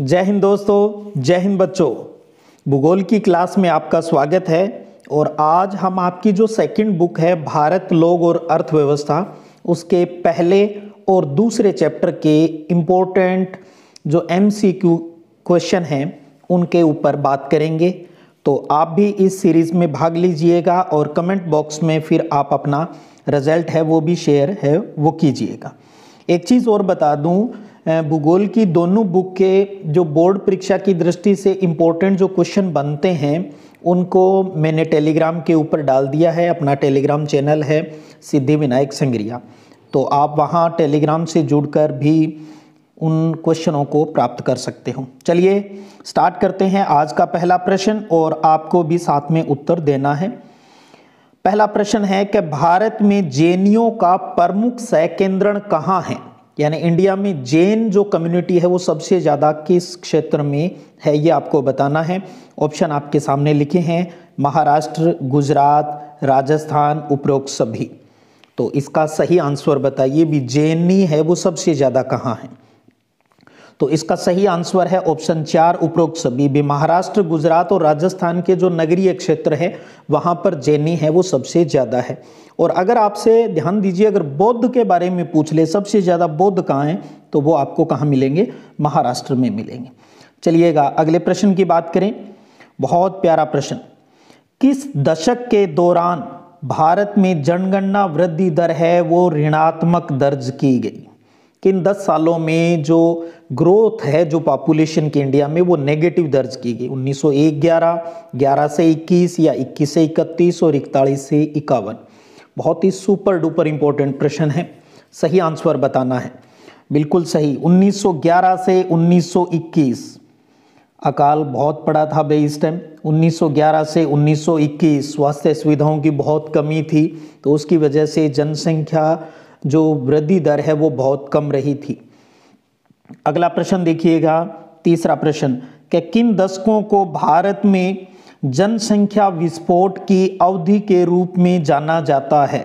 जय हिंद दोस्तों जय हिंद बच्चों भूगोल की क्लास में आपका स्वागत है और आज हम आपकी जो सेकंड बुक है भारत लोग और अर्थव्यवस्था उसके पहले और दूसरे चैप्टर के इम्पोर्टेंट जो एम क्वेश्चन हैं उनके ऊपर बात करेंगे तो आप भी इस सीरीज़ में भाग लीजिएगा और कमेंट बॉक्स में फिर आप अपना रिजल्ट है वो भी शेयर है वो कीजिएगा एक चीज़ और बता दूँ भूगोल की दोनों बुक के जो बोर्ड परीक्षा की दृष्टि से इम्पोर्टेंट जो क्वेश्चन बनते हैं उनको मैंने टेलीग्राम के ऊपर डाल दिया है अपना टेलीग्राम चैनल है सिद्धि विनायक संगरिया तो आप वहाँ टेलीग्राम से जुड़कर भी उन क्वेश्चनों को प्राप्त कर सकते हो चलिए स्टार्ट करते हैं आज का पहला प्रश्न और आपको भी साथ में उत्तर देना है पहला प्रश्न है कि भारत में जेनियों का प्रमुख संकेंद्रण कहाँ है यानी इंडिया में जैन जो कम्युनिटी है वो सबसे ज़्यादा किस क्षेत्र में है ये आपको बताना है ऑप्शन आपके सामने लिखे हैं महाराष्ट्र गुजरात राजस्थान उपरोक्त सभी तो इसका सही आंसर बताइए भी जैनी है वो सबसे ज़्यादा कहाँ है तो इसका सही आंसर है ऑप्शन चार उपरोक्त सभी भी महाराष्ट्र गुजरात और राजस्थान के जो नगरीय क्षेत्र है वहाँ पर जैनी है वो सबसे ज़्यादा है और अगर आपसे ध्यान दीजिए अगर बौद्ध के बारे में पूछ ले सबसे ज़्यादा बौद्ध कहाँ हैं तो वो आपको कहाँ मिलेंगे महाराष्ट्र में मिलेंगे चलिएगा अगले प्रश्न की बात करें बहुत प्यारा प्रश्न किस दशक के दौरान भारत में जनगणना वृद्धि दर है वो ऋणात्मक दर्ज की गई कि इन 10 सालों में जो ग्रोथ है जो पॉपुलेशन की इंडिया में वो नेगेटिव दर्ज की गई एक 11 ग्यारह से 21 या 21 से 31 और इकतालीस से इक्यावन बहुत ही सुपर डुपर इम्पोर्टेंट प्रश्न है सही आंसर बताना है बिल्कुल सही 1911 से 1921 अकाल बहुत पड़ा था भाई इस टाइम 1911 से 1921 स्वास्थ्य सुविधाओं की बहुत कमी थी तो उसकी वजह से जनसंख्या जो वृद्धि दर है वो बहुत कम रही थी अगला प्रश्न देखिएगा तीसरा प्रश्न कि किन दशकों को भारत में जनसंख्या विस्फोट की अवधि के रूप में जाना जाता है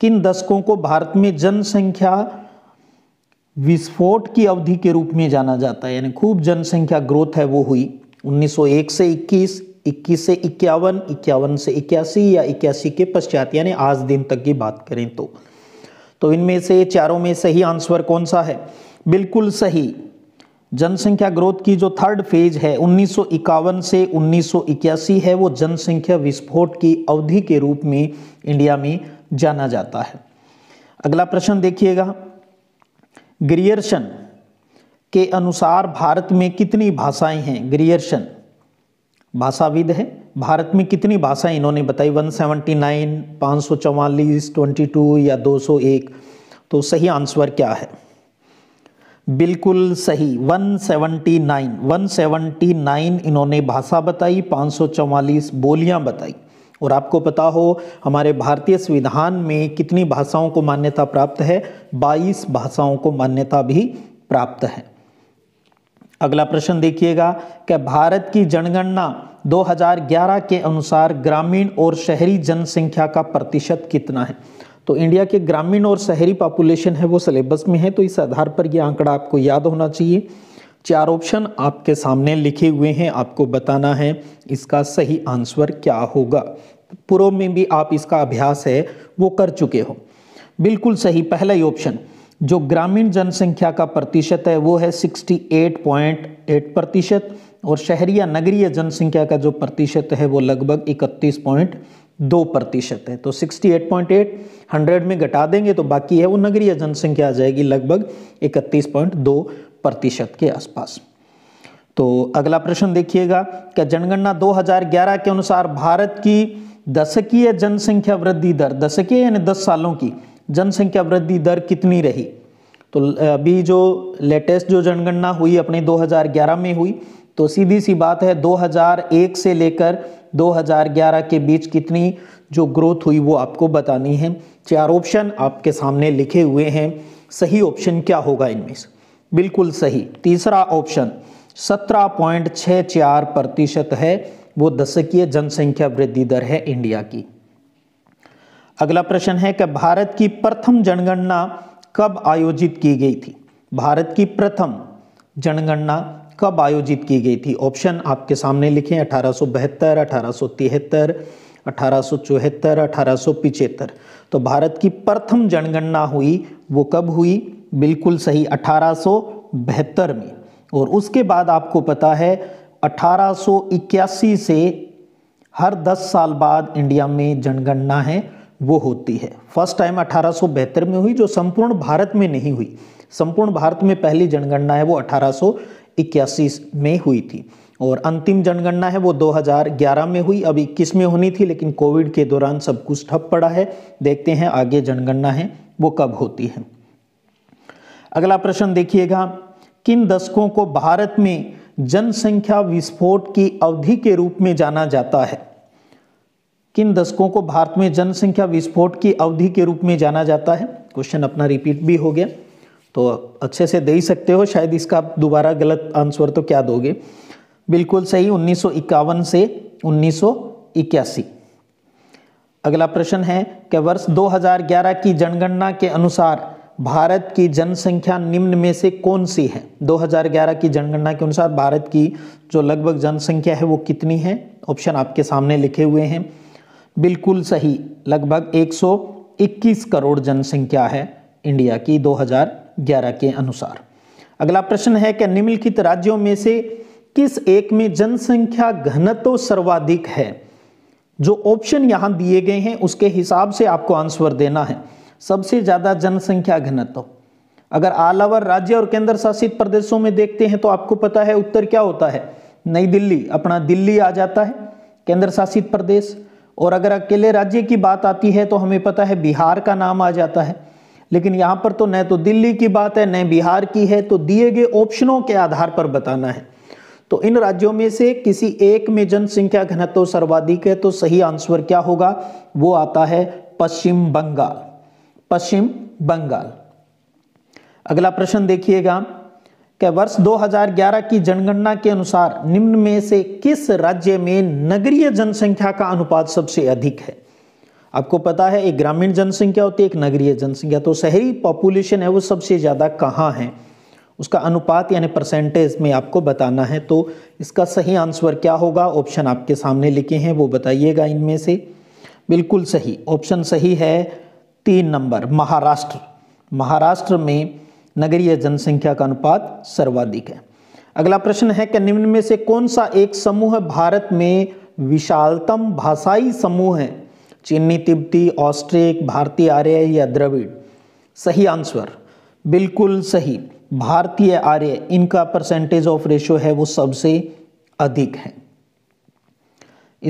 किन दशकों को भारत में जनसंख्या विस्फोट की अवधि के रूप में जाना जाता है यानी खूब जनसंख्या ग्रोथ है वो हुई 1901 से 21 21 से इक्यावन इक्यावन से इक्यासी या इक्यासी के पश्चात यानी आज दिन तक की बात करें तो तो इनमें से चारों में सही आंसर कौन सा है बिल्कुल सही जनसंख्या ग्रोथ की जो थर्ड फेज है उन्नीस से उन्नीस है वो जनसंख्या विस्फोट की अवधि के रूप में इंडिया में जाना जाता है अगला प्रश्न देखिएगा ग्रियर्शन के अनुसार भारत में कितनी भाषाएं हैं ग्रियर्शन भाषाविद है भारत में कितनी भाषाएं इन्होंने बताई 179, 544, 22 या 201 तो सही आंसर क्या है बिल्कुल सही 179, 179 इन्होंने भाषा बताई 544 बोलियां बताई और आपको पता हो हमारे भारतीय संविधान में कितनी भाषाओं को मान्यता प्राप्त है 22 भाषाओं को मान्यता भी प्राप्त है अगला प्रश्न देखिएगा कि भारत की जनगणना 2011 के अनुसार ग्रामीण और शहरी जनसंख्या का प्रतिशत कितना है तो इंडिया के ग्रामीण और शहरी पॉपुलेशन है वो सिलेबस में है तो इस आधार पर ये आंकड़ा आपको याद होना चाहिए चार ऑप्शन आपके सामने लिखे हुए हैं आपको बताना है इसका सही आंसर क्या होगा पूर्व में भी आप इसका अभ्यास है वो कर चुके हो बिल्कुल सही पहला ही ऑप्शन जो ग्रामीण जनसंख्या का प्रतिशत है वो है 68.8 प्रतिशत और शहरी या नगरीय जनसंख्या का जो प्रतिशत है वो लगभग 31.2 प्रतिशत है तो 68.8 100 में घटा देंगे तो बाकी है वो नगरीय जनसंख्या आ जाएगी लगभग 31.2 प्रतिशत के आसपास तो अगला प्रश्न देखिएगा क्या जनगणना 2011 के अनुसार भारत की दशकीय जनसंख्या वृद्धि दर दशकीय यानी 10 सालों की जनसंख्या वृद्धि दर कितनी रही तो अभी जो लेटेस्ट जो जनगणना हुई अपने 2011 में हुई तो सीधी सी बात है 2001 से लेकर 2011 के बीच कितनी जो ग्रोथ हुई वो आपको बतानी है चार ऑप्शन आपके सामने लिखे हुए हैं सही ऑप्शन क्या होगा इनमें से बिल्कुल सही तीसरा ऑप्शन 17.64 प्रतिशत है वो दशकीय जनसंख्या वृद्धि दर है इंडिया की अगला प्रश्न है कि भारत की प्रथम जनगणना कब आयोजित की गई थी भारत की प्रथम जनगणना कब आयोजित की गई थी ऑप्शन आपके सामने लिखे अठारह सौ बहत्तर अठारह सौ तिहत्तर अठारह सौ चौहत्तर अठारह सौ पिचहत्तर तो भारत की प्रथम जनगणना हुई वो कब हुई बिल्कुल सही अठारह सौ बहत्तर में और उसके बाद आपको पता है 1881 से हर 10 साल बाद इंडिया में जनगणना है वो होती है फर्स्ट टाइम अठारह में हुई जो संपूर्ण भारत में नहीं हुई संपूर्ण भारत में पहली जनगणना है वो अठारह में हुई थी और अंतिम जनगणना है वो 2011 में हुई अब इक्कीस में होनी थी लेकिन कोविड के दौरान सब कुछ ठप पड़ा है देखते हैं आगे जनगणना है वो कब होती है अगला प्रश्न देखिएगा किन दशकों को भारत में जनसंख्या विस्फोट की अवधि के रूप में जाना जाता है किन दशकों को भारत में जनसंख्या विस्फोट की अवधि के रूप में जाना जाता है क्वेश्चन अपना रिपीट भी हो गया तो अच्छे से दे ही सकते हो शायद इसका दोबारा गलत आंसर तो क्या दोगे बिल्कुल सही उन्नीस से उन्नीस अगला प्रश्न है कि वर्ष 2011 की जनगणना के अनुसार भारत की जनसंख्या निम्न में से कौन सी है 2011 की जनगणना के अनुसार भारत की जो लगभग जनसंख्या है वो कितनी है ऑप्शन आपके सामने लिखे हुए हैं बिल्कुल सही लगभग 121 करोड़ जनसंख्या है इंडिया की 2011 के अनुसार अगला प्रश्न है कि निम्नलिखित राज्यों में से किस एक में जनसंख्या घनत्व सर्वाधिक है जो ऑप्शन यहां दिए गए हैं उसके हिसाब से आपको आंसर देना है सबसे ज़्यादा जनसंख्या घनत्व अगर ऑल ओवर राज्य और केंद्र शासित प्रदेशों में देखते हैं तो आपको पता है उत्तर क्या होता है नई दिल्ली अपना दिल्ली आ जाता है केंद्र शासित प्रदेश और अगर अकेले राज्य की बात आती है तो हमें पता है बिहार का नाम आ जाता है लेकिन यहाँ पर तो न तो दिल्ली की बात है न बिहार की है तो दिए गए ऑप्शनों के आधार पर बताना है तो इन राज्यों में से किसी एक में जनसंख्या घनत्व सर्वाधिक है तो सही आंसर क्या होगा वो आता है पश्चिम बंगाल पश्चिम बंगाल अगला प्रश्न देखिएगा कि वर्ष 2011 की जनगणना के अनुसार निम्न में से किस राज्य में नगरीय जनसंख्या का अनुपात सबसे अधिक है आपको पता है एक ग्रामीण जनसंख्या होती है एक नगरीय जनसंख्या तो शहरी पॉपुलेशन है वो सबसे ज़्यादा कहाँ है उसका अनुपात यानी परसेंटेज में आपको बताना है तो इसका सही आंसर क्या होगा ऑप्शन आपके सामने लिखे हैं वो बताइएगा इनमें से बिल्कुल सही ऑप्शन सही है तीन नंबर महाराष्ट्र महाराष्ट्र में नगरीय जनसंख्या का अनुपात सर्वाधिक है अगला प्रश्न है कि निम्न में से कौन सा एक समूह भारत में विशालतम भाषाई समूह है चीनी तिब्बती ऑस्ट्रिक भारतीय आर्य या द्रविड़ सही आंसर बिल्कुल सही भारतीय आर्य इनका परसेंटेज ऑफ रेशियो है वो सबसे अधिक है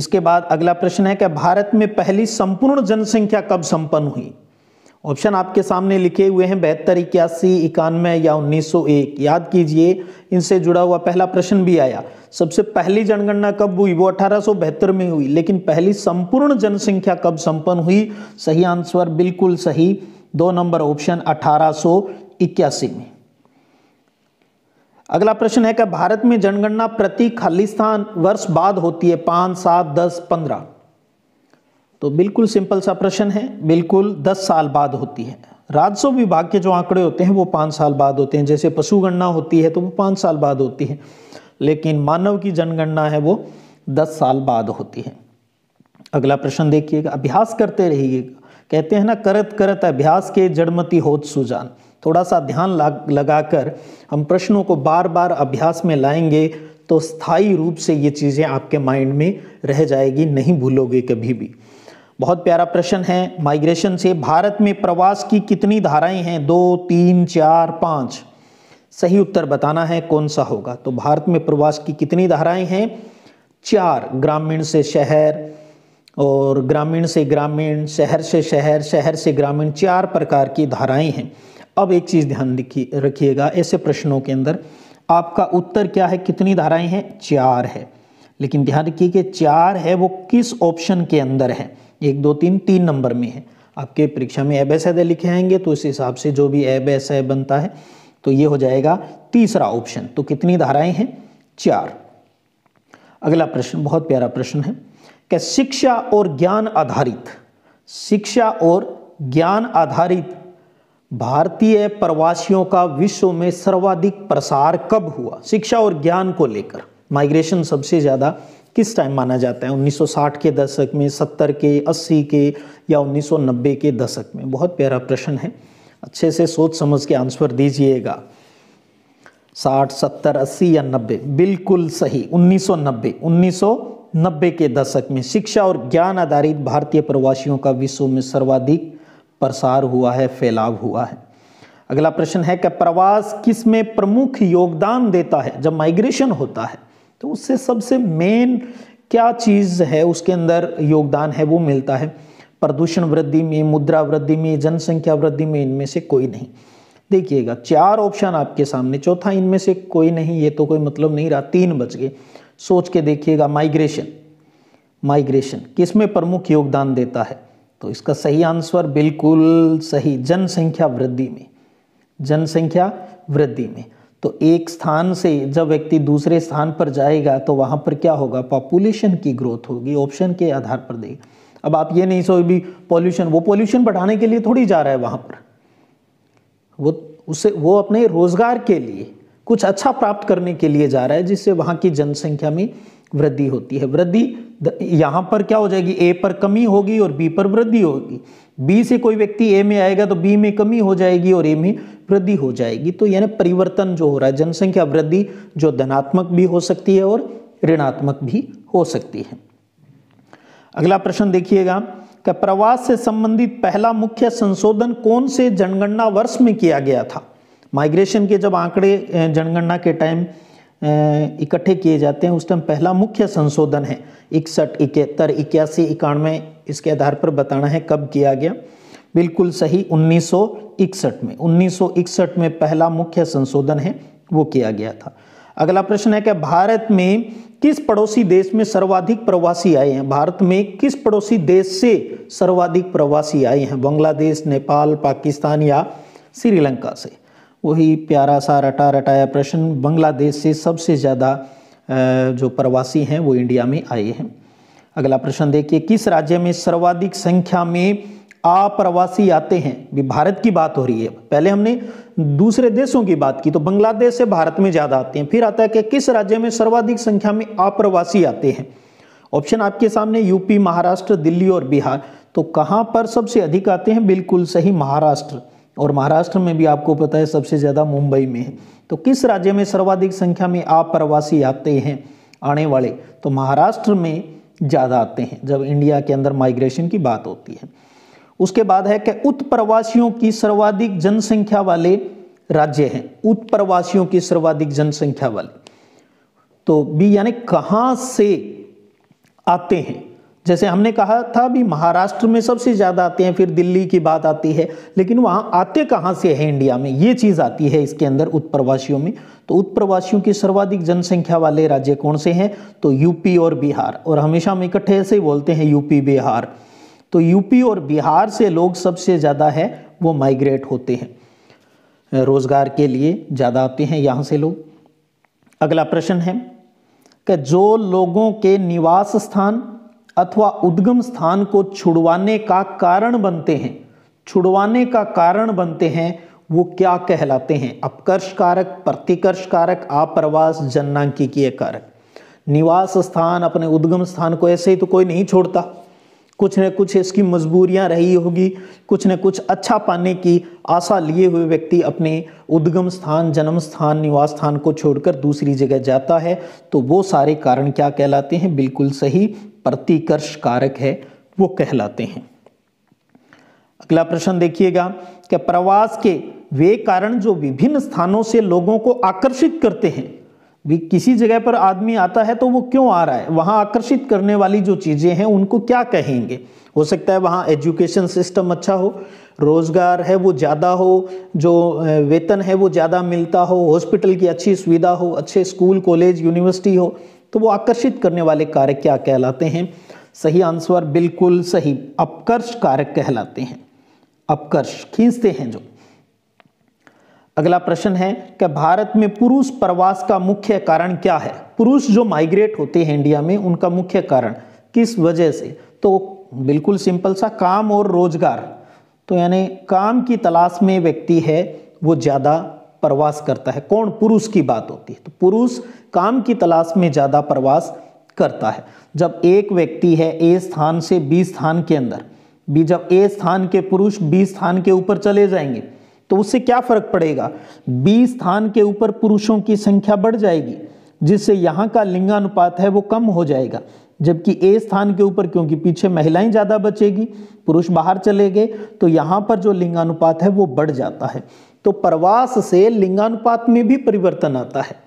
इसके बाद अगला प्रश्न है कि भारत में पहली संपूर्ण जनसंख्या कब संपन्न हुई ऑप्शन आपके सामने लिखे हुए हैं बेहतर इक्यासी इक्यानवे या 1901 याद कीजिए इनसे जुड़ा हुआ पहला प्रश्न भी आया सबसे पहली जनगणना कब हुई वो अठारह में हुई लेकिन पहली संपूर्ण जनसंख्या कब संपन्न हुई सही आंसर बिल्कुल सही दो नंबर ऑप्शन अठारह में अगला प्रश्न है कि भारत में जनगणना प्रति खालिस्तान वर्ष बाद होती है पांच सात दस पंद्रह तो बिल्कुल सिंपल सा प्रश्न है बिल्कुल 10 साल बाद होती है राजस्व विभाग के जो आंकड़े होते हैं वो पाँच साल बाद होते हैं जैसे पशु गणना होती है तो वो पाँच साल बाद होती है लेकिन मानव की जनगणना है वो दस साल बाद होती है अगला प्रश्न देखिएगा अभ्यास करते रहिएगा कहते हैं ना करत करत अभ्यास के जड़मती होत सुजान थोड़ा सा ध्यान लगाकर हम प्रश्नों को बार बार अभ्यास में लाएंगे तो स्थायी रूप से ये चीज़ें आपके माइंड में रह जाएगी नहीं भूलोगे कभी भी बहुत प्यारा प्रश्न है माइग्रेशन से भारत में प्रवास की कितनी धाराएं हैं दो तीन चार पाँच सही उत्तर बताना है कौन सा होगा तो भारत में प्रवास की कितनी धाराएं हैं चार ग्रामीण से शहर और ग्रामीण से ग्रामीण शहर से शहर शहर से ग्रामीण चार प्रकार की धाराएं हैं अब एक चीज़ ध्यान रखिएगा ऐसे प्रश्नों के अंदर आपका उत्तर क्या है कितनी धाराएं हैं चार है लेकिन ध्यान रखिए कि चार है वो किस ऑप्शन के अंदर है एक दो तीन तीन नंबर में है आपके परीक्षा में एब एस एद लिखे आएंगे तो इस हिसाब से जो भी एब एस ए बनता है तो ये हो जाएगा तीसरा ऑप्शन तो कितनी धाराएं हैं चार अगला प्रश्न बहुत प्यारा प्रश्न है क्या शिक्षा और ज्ञान आधारित शिक्षा और ज्ञान आधारित भारतीय प्रवासियों का विश्व में सर्वाधिक प्रसार कब हुआ शिक्षा और ज्ञान को लेकर माइग्रेशन सबसे ज़्यादा किस टाइम माना जाता है 1960 के दशक में 70 के 80 के या 1990 के दशक में बहुत प्यारा प्रश्न है अच्छे से सोच समझ के आंसर दीजिएगा 60, 70, 80 या 90 बिल्कुल सही 1990 1990 के दशक में शिक्षा और ज्ञान आधारित भारतीय प्रवासियों का विश्व में सर्वाधिक प्रसार हुआ है फैलाव हुआ है अगला प्रश्न है कि प्रवास किस में प्रमुख योगदान देता है जब माइग्रेशन होता है तो उससे सबसे मेन क्या चीज़ है उसके अंदर योगदान है वो मिलता है प्रदूषण वृद्धि में मुद्रा वृद्धि में जनसंख्या वृद्धि में इनमें से कोई नहीं देखिएगा चार ऑप्शन आपके सामने चौथा इनमें से कोई नहीं ये तो कोई मतलब नहीं रहा तीन बच गए सोच के देखिएगा माइग्रेशन माइग्रेशन किस में प्रमुख योगदान देता है तो इसका सही आंसर बिल्कुल सही जनसंख्या वृद्धि में जनसंख्या वृद्धि में तो एक स्थान से जब व्यक्ति दूसरे स्थान पर जाएगा तो वहाँ पर क्या होगा पॉपुलेशन की ग्रोथ होगी ऑप्शन के आधार पर देगा अब आप ये नहीं सोच भी पॉल्यूशन वो पॉल्यूशन बढ़ाने के लिए थोड़ी जा रहा है वहाँ पर वो उसे वो अपने रोजगार के लिए कुछ अच्छा प्राप्त करने के लिए जा रहा है जिससे वहां की जनसंख्या में वृद्धि होती है वृद्धि यहां पर क्या हो जाएगी ए पर कमी होगी और बी पर वृद्धि होगी बी से कोई व्यक्ति ए में आएगा तो बी में कमी हो जाएगी और ए में वृद्धि हो जाएगी तो यानी परिवर्तन जो हो रहा है जनसंख्या वृद्धि जो धनात्मक भी हो सकती है और ऋणात्मक भी हो सकती है अगला प्रश्न देखिएगा कि प्रवास से संबंधित पहला मुख्य संशोधन कौन से जनगणना वर्ष में किया गया था माइग्रेशन के जब आंकड़े जनगणना के टाइम इकट्ठे किए जाते हैं उस टाइम पहला मुख्य संशोधन है इकसठ इकहत्तर इक्यासी इक्यानवे इसके आधार पर बताना है कब किया गया बिल्कुल सही 1961 में 1961 में पहला मुख्य संशोधन है वो किया गया था अगला प्रश्न है कि भारत में किस पड़ोसी देश में सर्वाधिक प्रवासी आए हैं भारत में किस पड़ोसी देश से सर्वाधिक प्रवासी आए हैं बांग्लादेश नेपाल पाकिस्तान या श्रीलंका से वही प्यारा सा रटा रटाया प्रश्न बांग्लादेश से सबसे ज़्यादा जो प्रवासी हैं वो इंडिया में आए हैं अगला प्रश्न देखिए किस राज्य में सर्वाधिक संख्या में आप्रवासी आते हैं भी भारत की बात हो रही है पहले हमने दूसरे देशों की बात की तो बांग्लादेश से भारत में ज़्यादा आते हैं फिर आता है कि किस राज्य में सर्वाधिक संख्या में आप्रवासी आते हैं ऑप्शन आपके सामने यूपी महाराष्ट्र दिल्ली और बिहार तो कहाँ पर सबसे अधिक आते हैं बिल्कुल सही महाराष्ट्र और महाराष्ट्र में भी आपको पता है सबसे ज़्यादा मुंबई में है तो किस राज्य में सर्वाधिक संख्या में आप प्रवासी आते हैं आने वाले तो महाराष्ट्र में ज़्यादा आते हैं जब इंडिया के अंदर माइग्रेशन की बात होती है उसके बाद है कि उत्प्रवासियों की सर्वाधिक जनसंख्या वाले राज्य हैं उत्प्रवासियों की सर्वाधिक जनसंख्या वाले तो बी यानी कहाँ से आते हैं जैसे हमने कहा था भी महाराष्ट्र में सबसे ज़्यादा आते हैं फिर दिल्ली की बात आती है लेकिन वहाँ आते कहाँ से हैं इंडिया में ये चीज़ आती है इसके अंदर उत्प्रवासियों में तो उत्प्रवासियों की सर्वाधिक जनसंख्या वाले राज्य कौन से हैं तो यूपी और बिहार और हमेशा हम इकट्ठे ऐसे ही बोलते हैं यूपी बिहार तो यूपी और बिहार से लोग सबसे ज़्यादा है वो माइग्रेट होते हैं रोज़गार के लिए ज़्यादा आते हैं यहाँ से लोग अगला प्रश्न है कि जो लोगों के निवास स्थान अथवा उद्गम स्थान को छुड़वाने का कारण बनते हैं छुड़वाने का कारण बनते हैं वो क्या कहलाते हैं अपकर्ष कारक प्रतिकर्ष कारक आप्रवास जननांकिकीय कारक निवास स्थान अपने उद्गम स्थान को ऐसे ही तो कोई नहीं छोड़ता कुछ न कुछ इसकी मजबूरियां रही होगी कुछ न कुछ अच्छा पाने की आशा लिए हुए व्यक्ति अपने उद्गम स्थान जन्म स्थान निवास स्थान को छोड़कर दूसरी जगह जाता है तो वो सारे कारण क्या कहलाते हैं बिल्कुल सही प्रतिकर्ष कारक है वो कहलाते हैं अगला प्रश्न देखिएगा कि प्रवास के वे कारण जो विभिन्न स्थानों से लोगों को आकर्षित करते हैं भी किसी जगह पर आदमी आता है तो वो क्यों आ रहा है वहां आकर्षित करने वाली जो चीज़ें हैं उनको क्या कहेंगे हो सकता है वहाँ एजुकेशन सिस्टम अच्छा हो रोज़गार है वो ज़्यादा हो जो वेतन है वो ज़्यादा मिलता हो हॉस्पिटल की अच्छी सुविधा हो अच्छे स्कूल कॉलेज यूनिवर्सिटी हो तो वो आकर्षित करने वाले कारक क्या कहलाते हैं सही आंसर बिल्कुल सही अपकर्ष कारक कहलाते हैं अपकर्ष खींचते हैं जो अगला प्रश्न है कि भारत में पुरुष प्रवास का मुख्य कारण क्या है पुरुष जो माइग्रेट होते हैं इंडिया में उनका मुख्य कारण किस वजह से तो बिल्कुल सिंपल सा काम और रोजगार तो यानी काम की तलाश में व्यक्ति है वो ज़्यादा प्रवास करता है कौन पुरुष की बात होती है तो पुरुष काम की तलाश में ज़्यादा प्रवास करता है जब एक व्यक्ति है ए स्थान से बी स्थान के अंदर बी जब ए स्थान के पुरुष बी स्थान के ऊपर चले जाएंगे तो उससे क्या फर्क पड़ेगा बी स्थान के ऊपर पुरुषों की संख्या बढ़ जाएगी जिससे यहाँ का लिंगानुपात है वो कम हो जाएगा जबकि ए स्थान के ऊपर क्योंकि पीछे महिलाएं ज़्यादा बचेगी पुरुष बाहर चले गए तो यहाँ पर जो लिंगानुपात है वो बढ़ जाता है तो प्रवास से लिंगानुपात में भी परिवर्तन आता है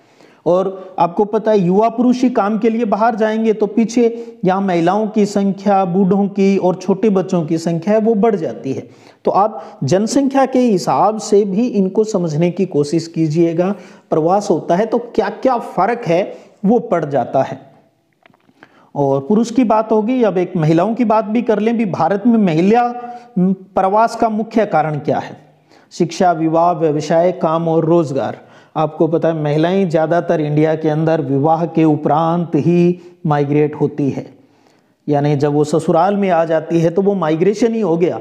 और आपको पता है युवा पुरुष ही काम के लिए बाहर जाएंगे तो पीछे यहाँ महिलाओं की संख्या बूढ़ों की और छोटे बच्चों की संख्या है वो बढ़ जाती है तो आप जनसंख्या के हिसाब से भी इनको समझने की कोशिश कीजिएगा प्रवास होता है तो क्या क्या फर्क है वो पड़ जाता है और पुरुष की बात होगी अब एक महिलाओं की बात भी कर लें भी भारत में महिला प्रवास का मुख्य कारण क्या है शिक्षा विवाह व्यवसाय काम और रोजगार आपको पता है महिलाएं ज़्यादातर इंडिया के अंदर विवाह के उपरांत ही माइग्रेट होती है यानी जब वो ससुराल में आ जाती है तो वो माइग्रेशन ही हो गया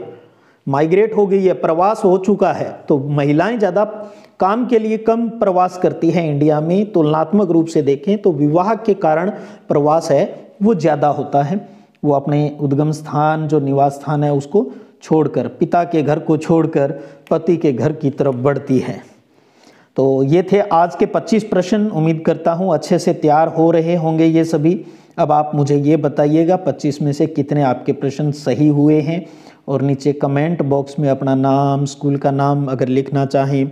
माइग्रेट हो गई है प्रवास हो चुका है तो महिलाएं ज़्यादा काम के लिए कम प्रवास करती हैं इंडिया में तुलनात्मक रूप से देखें तो विवाह के कारण प्रवास है वो ज़्यादा होता है वो अपने उद्गम स्थान जो निवास स्थान है उसको छोड़कर पिता के घर को छोड़कर पति के घर की तरफ बढ़ती है तो ये थे आज के 25 प्रश्न उम्मीद करता हूँ अच्छे से तैयार हो रहे होंगे ये सभी अब आप मुझे ये बताइएगा 25 में से कितने आपके प्रश्न सही हुए हैं और नीचे कमेंट बॉक्स में अपना नाम स्कूल का नाम अगर लिखना चाहें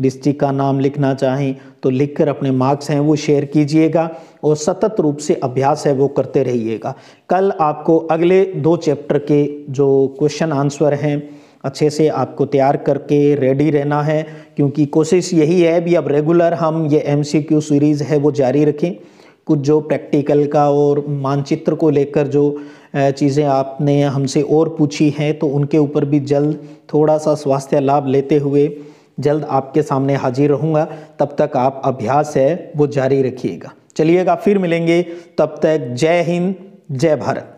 डिस्ट्रिक्ट का नाम लिखना चाहें तो लिखकर अपने मार्क्स हैं वो शेयर कीजिएगा और सतत रूप से अभ्यास है वो करते रहिएगा कल आपको अगले दो चैप्टर के जो क्वेश्चन आंसर हैं अच्छे से आपको तैयार करके रेडी रहना है क्योंकि कोशिश यही है भी अब रेगुलर हम ये एम सीरीज़ है वो जारी रखें कुछ जो प्रैक्टिकल का और मानचित्र को लेकर जो चीज़ें आपने हमसे और पूछी हैं तो उनके ऊपर भी जल्द थोड़ा सा स्वास्थ्य लाभ लेते हुए जल्द आपके सामने हाजिर रहूँगा तब तक आप अभ्यास है वो जारी रखिएगा चलिएगा फिर मिलेंगे तब तक जय हिंद जय भारत